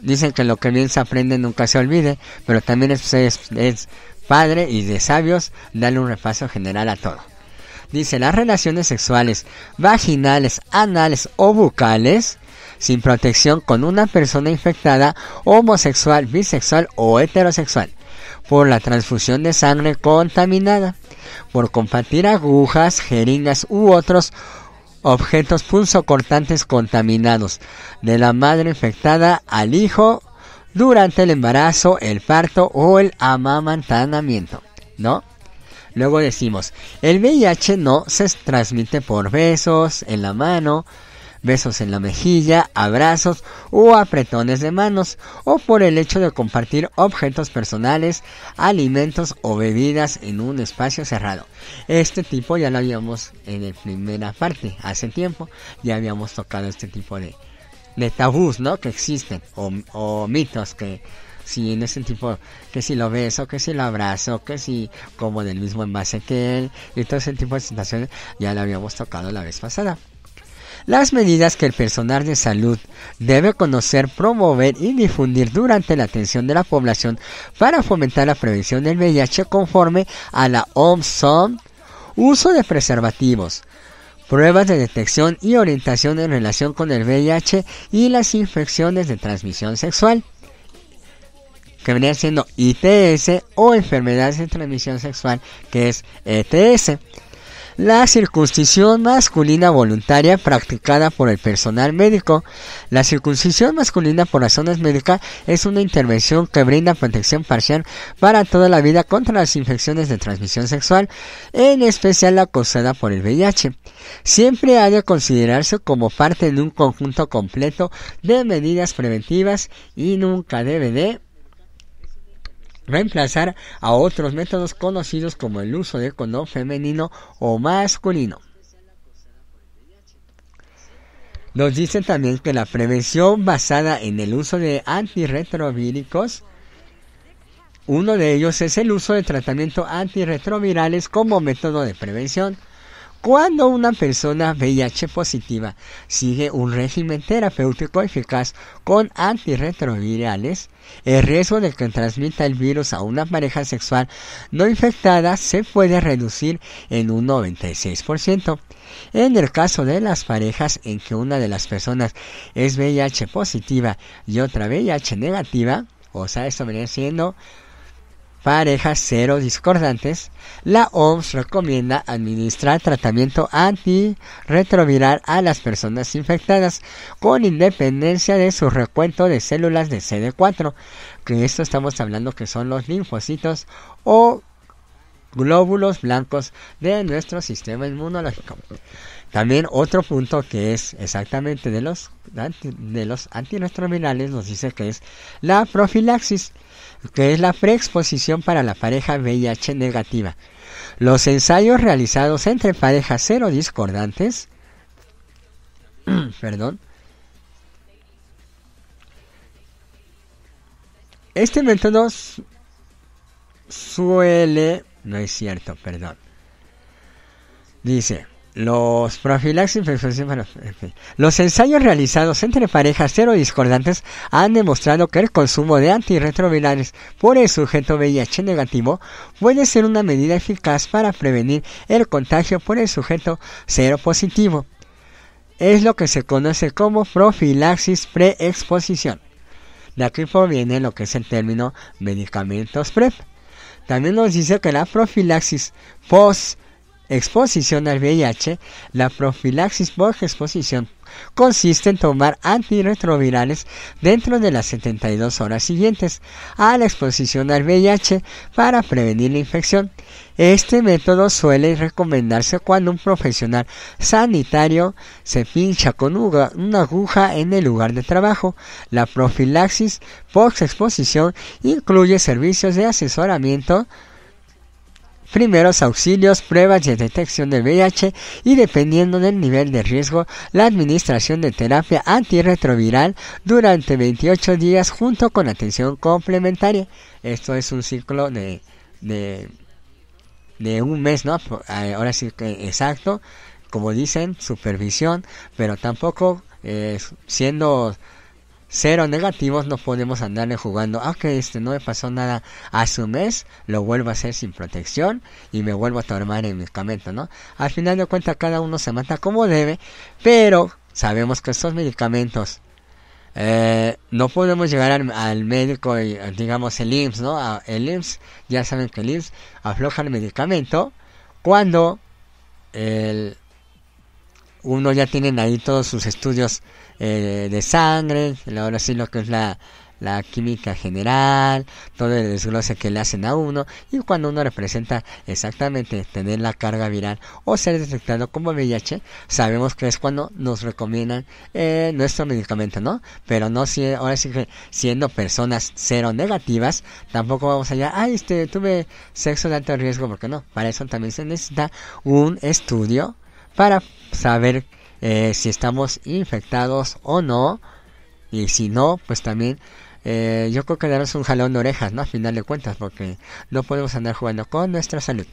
dicen que lo que bien se aprende nunca se olvide, pero también es, padre y de sabios darle un repaso general a todo. Dice, las relaciones sexuales vaginales, anales o bucales, sin protección con una persona infectada, homosexual, bisexual o heterosexual, por la transfusión de sangre contaminada, por compartir agujas, jeringas u otros objetos pulso-cortantes contaminados de la madre infectada al hijo durante el embarazo, el parto o el amamantanamiento, ¿no? Luego decimos, el VIH no se transmite por besos, en la mano, besos en la mejilla, abrazos o apretones de manos, o por el hecho de compartir objetos personales, alimentos o bebidas en un espacio cerrado. Este tipo ya lo habíamos en la primera parte, hace tiempo, ya habíamos tocado este tipo de, de tabús, ¿no? Que existen, o, mitos que si en ese tipo, que si lo beso, que si lo abrazo, que si como del mismo envase que él, y todo ese tipo de situaciones ya lo habíamos tocado la vez pasada las medidas que el personal de salud debe conocer, promover y difundir durante la atención de la población para fomentar la prevención del VIH conforme a la OMS son uso de preservativos, pruebas de detección y orientación en relación con el VIH y las infecciones de transmisión sexual, que venían siendo ITS o enfermedades de transmisión sexual, que es ETS la circuncisión masculina voluntaria practicada por el personal médico. La circuncisión masculina por razones médicas es una intervención que brinda protección parcial para toda la vida contra las infecciones de transmisión sexual, en especial la causada por el VIH. Siempre ha de considerarse como parte de un conjunto completo de medidas preventivas y nunca debe de reemplazar a otros métodos conocidos como el uso de condón femenino o masculino. Nos dicen también que la prevención basada en el uso de antirretrovíricos, uno de ellos es el uso de tratamiento antirretrovirales como método de prevención. Cuando una persona VIH positiva sigue un régimen terapéutico eficaz con antirretrovirales, el riesgo de que transmita el virus a una pareja sexual no infectada se puede reducir en un 96%. En el caso de las parejas en que una de las personas es VIH positiva y otra VIH negativa, o sea, esto viene siendo parejas cero discordantes, la OMS recomienda administrar tratamiento antirretroviral a las personas infectadas con independencia de su recuento de células de CD4, que esto estamos hablando que son los linfocitos o glóbulos blancos de nuestro sistema inmunológico. También otro punto que es exactamente de los, de los antirretrovirales nos dice que es la profilaxis que es la preexposición para la pareja VIH negativa. Los ensayos realizados entre parejas cero discordantes, perdón, este método suele, no es cierto, perdón, dice, los profilaxis, pues, pues, los ensayos realizados entre parejas discordantes han demostrado que el consumo de antirretrovirales por el sujeto VIH negativo puede ser una medida eficaz para prevenir el contagio por el sujeto cero positivo. Es lo que se conoce como profilaxis preexposición. De aquí proviene lo que es el término medicamentos PrEP. También nos dice que la profilaxis post exposición al VIH, la profilaxis post exposición consiste en tomar antirretrovirales dentro de las 72 horas siguientes a la exposición al VIH para prevenir la infección. Este método suele recomendarse cuando un profesional sanitario se pincha con una aguja en el lugar de trabajo. La profilaxis post-exposición incluye servicios de asesoramiento primeros auxilios, pruebas de detección del VIH y dependiendo del nivel de riesgo, la administración de terapia antirretroviral durante 28 días junto con atención complementaria. Esto es un ciclo de, de, de un mes, ¿no? Eh, ahora sí, que exacto, como dicen, supervisión, pero tampoco eh, siendo cero negativos, no podemos andarle jugando, Ah, que este no me pasó nada a su mes, lo vuelvo a hacer sin protección y me vuelvo a tomar el medicamento, ¿no? Al final de cuentas cada uno se mata como debe, pero sabemos que estos medicamentos eh, no podemos llegar al, médico, y, digamos el IMSS, ¿no? el IMSS, ya saben que el IMSS afloja el medicamento cuando el uno ya tiene ahí todos sus estudios eh, de sangre, ahora sí lo que es la, la química general, todo el desglose que le hacen a uno y cuando uno representa exactamente tener la carga viral o ser detectado como VIH, sabemos que es cuando nos recomiendan eh, nuestro medicamento, ¿no? Pero no si ahora sí que siendo personas cero negativas, tampoco vamos allá, ay, este, tuve sexo de alto riesgo, qué no, para eso también se necesita un estudio para saber eh, si estamos infectados o no. Y si no, pues también eh, yo creo que darnos un jalón de orejas, ¿no? A final de cuentas, porque no podemos andar jugando con nuestra salud.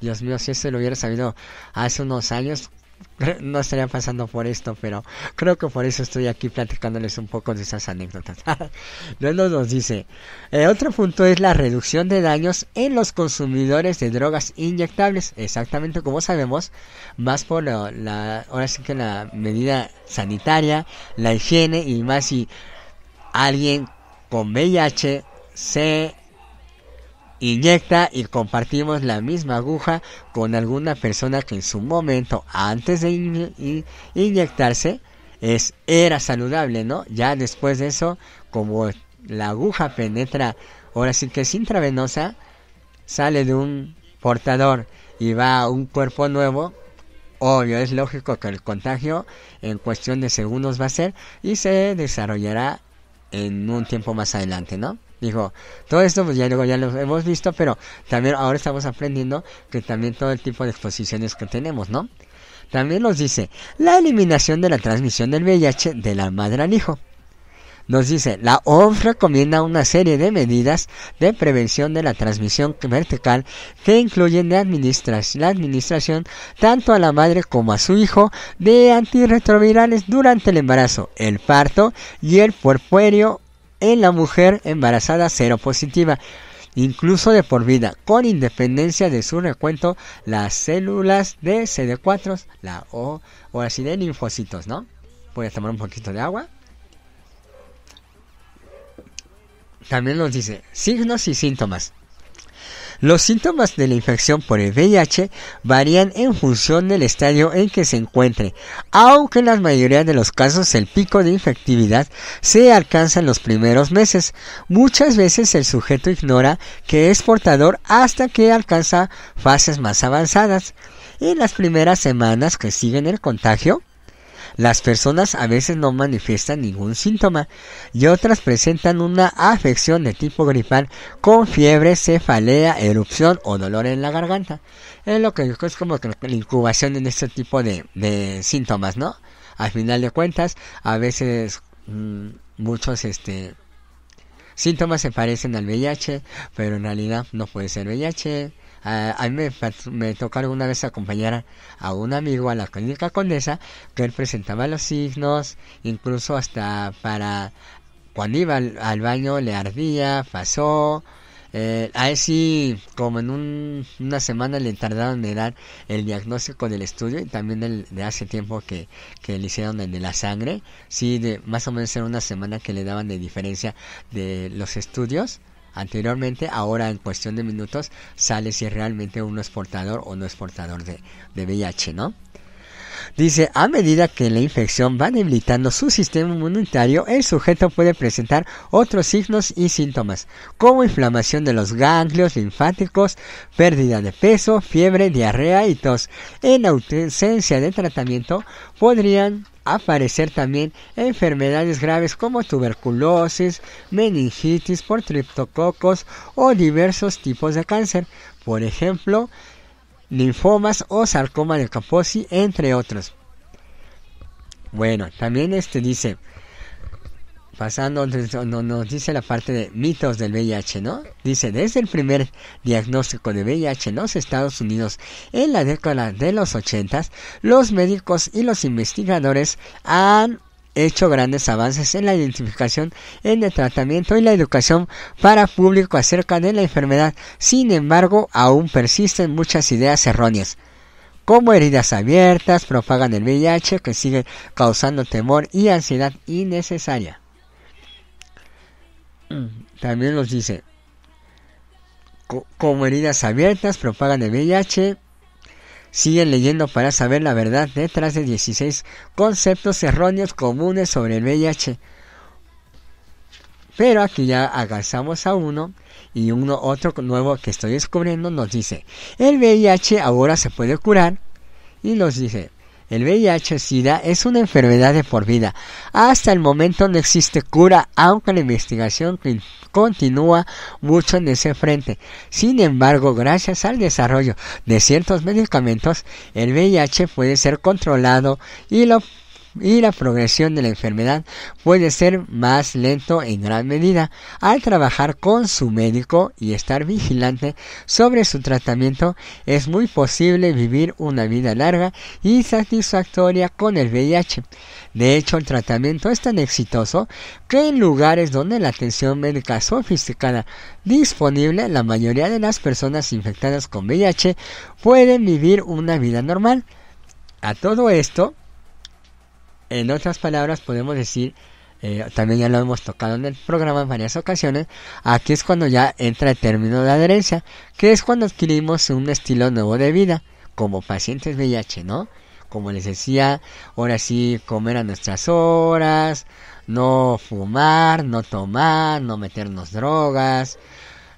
Dios mío, si eso lo hubiera sabido hace unos años, no estaría pasando por esto, pero creo que por eso estoy aquí platicándoles un poco de esas anécdotas. Luego nos dice, eh, otro punto es la reducción de daños en los consumidores de drogas inyectables, exactamente como sabemos, más por la, ahora sí que la medida sanitaria, la higiene y más si alguien con VIH se inyecta y compartimos la misma aguja con alguna persona que en su momento antes de inyectarse es, era saludable, ¿no? Ya después de eso, como la aguja penetra, ahora sí que es intravenosa, sale de un portador y va a un cuerpo nuevo, obvio, es lógico que el contagio en cuestión de segundos va a ser y se desarrollará en un tiempo más adelante, ¿no? Dijo, todo esto pues ya, ya lo hemos visto, pero también ahora estamos aprendiendo que también todo el tipo de exposiciones que tenemos, ¿no? También nos dice, la eliminación de la transmisión del VIH de la madre al hijo. Nos dice, la OMS recomienda una serie de medidas de prevención de la transmisión vertical que incluyen la administración tanto a la madre como a su hijo de antirretrovirales durante el embarazo, el parto y el puerperio en la mujer embarazada positiva incluso de por vida, con independencia de su recuento, las células de CD4, la O, o así de linfocitos, ¿no? Voy a tomar un poquito de agua. También nos dice signos y síntomas. Los síntomas de la infección por el VIH varían en función del estadio en que se encuentre, aunque en la mayoría de los casos el pico de infectividad se alcanza en los primeros meses. Muchas veces el sujeto ignora que es portador hasta que alcanza fases más avanzadas. En las primeras semanas que siguen el contagio, las personas a veces no manifiestan ningún síntoma y otras presentan una afección de tipo gripal con fiebre, cefalea, erupción o dolor en la garganta. Es lo que es como la incubación en este tipo de, síntomas, ¿no? Al final de cuentas, a veces mm, muchos este, síntomas se parecen al VIH, pero en realidad no puede ser VIH a, mí me, tocó alguna vez acompañar a, un amigo a la clínica condesa que él presentaba los signos, incluso hasta para cuando iba al, baño le ardía, pasó. Eh, a él sí, como en un, una semana le tardaron de dar el diagnóstico del estudio y también el de hace tiempo que, que le hicieron el de la sangre. Sí, de, más o menos era una semana que le daban de diferencia de los estudios anteriormente, ahora en cuestión de minutos sale si realmente uno es portador o no es portador de, de VIH, ¿no? Dice, a medida que la infección va debilitando su sistema inmunitario, el sujeto puede presentar otros signos y síntomas, como inflamación de los ganglios linfáticos, pérdida de peso, fiebre, diarrea y tos. En ausencia de tratamiento, podrían aparecer también enfermedades graves como tuberculosis, meningitis por triptococos o diversos tipos de cáncer, por ejemplo, linfomas o sarcoma de Kaposi, entre otros. Bueno, también este dice, pasando, nos, nos dice la parte de mitos del VIH, ¿no? Dice, desde el primer diagnóstico de VIH en los Estados Unidos en la década de los 80, los médicos y los investigadores han hecho grandes avances en la identificación, en el tratamiento y la educación para público acerca de la enfermedad. Sin embargo, aún persisten muchas ideas erróneas como heridas abiertas, propagan el VIH que sigue causando temor y ansiedad innecesaria. Mm. También nos dice, como heridas abiertas, propagan el VIH, siguen leyendo para saber la verdad detrás de 16 conceptos erróneos comunes sobre el VIH. Pero aquí ya agasamos a uno y uno otro nuevo que estoy descubriendo nos dice, el VIH ahora se puede curar y nos dice, el VIH-Sida es una enfermedad de por vida. Hasta el momento no existe cura, aunque la investigación continúa mucho en ese frente. Sin embargo, gracias al desarrollo de ciertos medicamentos, el VIH puede ser controlado y lo y la progresión de la enfermedad puede ser más lento en gran medida al trabajar con su médico y estar vigilante sobre su tratamiento es muy posible vivir una vida larga y satisfactoria con el VIH. De hecho, el tratamiento es tan exitoso que en lugares donde la atención médica sofisticada disponible, la mayoría de las personas infectadas con VIH pueden vivir una vida normal. A todo esto, en otras palabras, podemos decir, eh, también ya lo hemos tocado en el programa en varias ocasiones, aquí es cuando ya entra el término de adherencia, que es cuando adquirimos un estilo nuevo de vida, como pacientes VIH, ¿no? Como les decía, ahora sí comer a nuestras horas, no fumar, no tomar, no meternos drogas,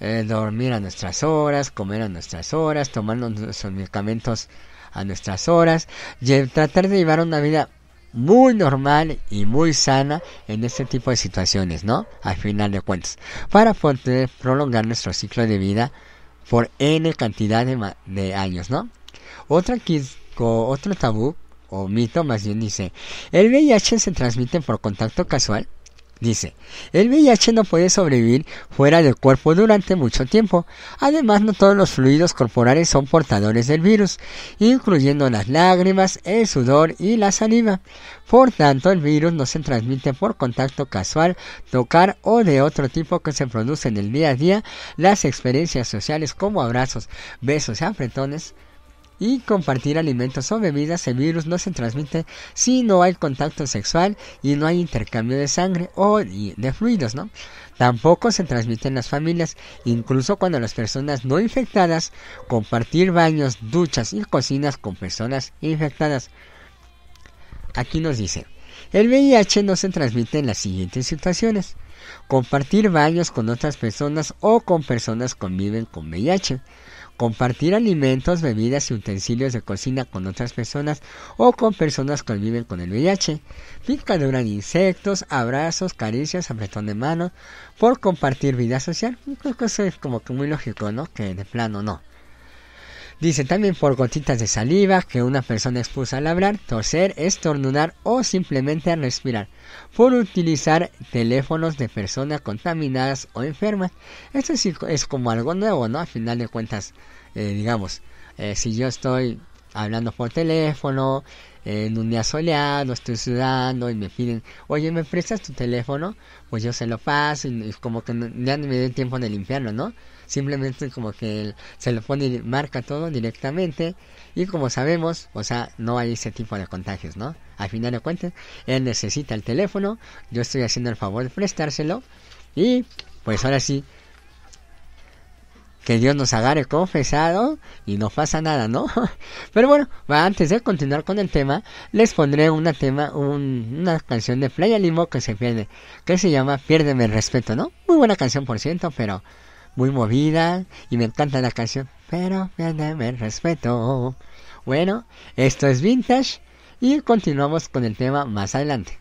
eh, dormir a nuestras horas, comer a nuestras horas, tomar nuestros medicamentos a nuestras horas, y tratar de llevar una vida muy normal y muy sana en este tipo de situaciones, ¿no? Al final de cuentas, para poder prolongar nuestro ciclo de vida por N cantidad de, años, ¿no? Otra, otro tabú o mito más bien dice, ¿el VIH se transmite por contacto casual? Dice, el VIH no puede sobrevivir fuera del cuerpo durante mucho tiempo. Además, no todos los fluidos corporales son portadores del virus, incluyendo las lágrimas, el sudor y la saliva. Por tanto, el virus no se transmite por contacto casual, tocar o de otro tipo que se produce en el día a día. Las experiencias sociales como abrazos, besos y apretones y compartir alimentos o bebidas, el virus no se transmite si no hay contacto sexual y no hay intercambio de sangre o de fluidos, ¿no? Tampoco se transmite en las familias, incluso cuando las personas no infectadas compartir baños, duchas y cocinas con personas infectadas. Aquí nos dice, el VIH no se transmite en las siguientes situaciones. Compartir baños con otras personas o con personas que conviven con VIH compartir alimentos, bebidas y utensilios de cocina con otras personas o con personas que viven con el VIH. Picadura de insectos, abrazos, caricias, apretón de manos, por compartir vida social. Creo que es como que muy lógico, ¿no? Que de plano no. Dice también por gotitas de saliva que una persona expulsa al hablar, toser, estornudar o simplemente al respirar. Por utilizar teléfonos de personas contaminadas o enfermas. Esto sí es como algo nuevo, ¿no? Al final de cuentas, eh, digamos, eh, si yo estoy hablando por teléfono, eh, en un día soleado, estoy sudando y me piden, oye, ¿me prestas tu teléfono? Pues yo se lo paso y, como que no, ya no me doy tiempo de limpiarlo, ¿no? simplemente como que él se lo pone, y marca todo directamente y como sabemos, o sea, no hay ese tipo de contagios, ¿no? Al final de cuentas, él necesita el teléfono, yo estoy haciendo el favor de prestárselo y pues ahora sí, que Dios nos agarre confesado y no pasa nada, ¿no? Pero bueno, antes de continuar con el tema, les pondré una tema, una canción de Playa Limo que se pierde, que se llama Piérdeme el respeto, ¿no? Muy buena canción por cierto, pero muy movida y me encanta la canción. Pero véndeme el respeto. Bueno, esto es Vintage y continuamos con el tema más adelante.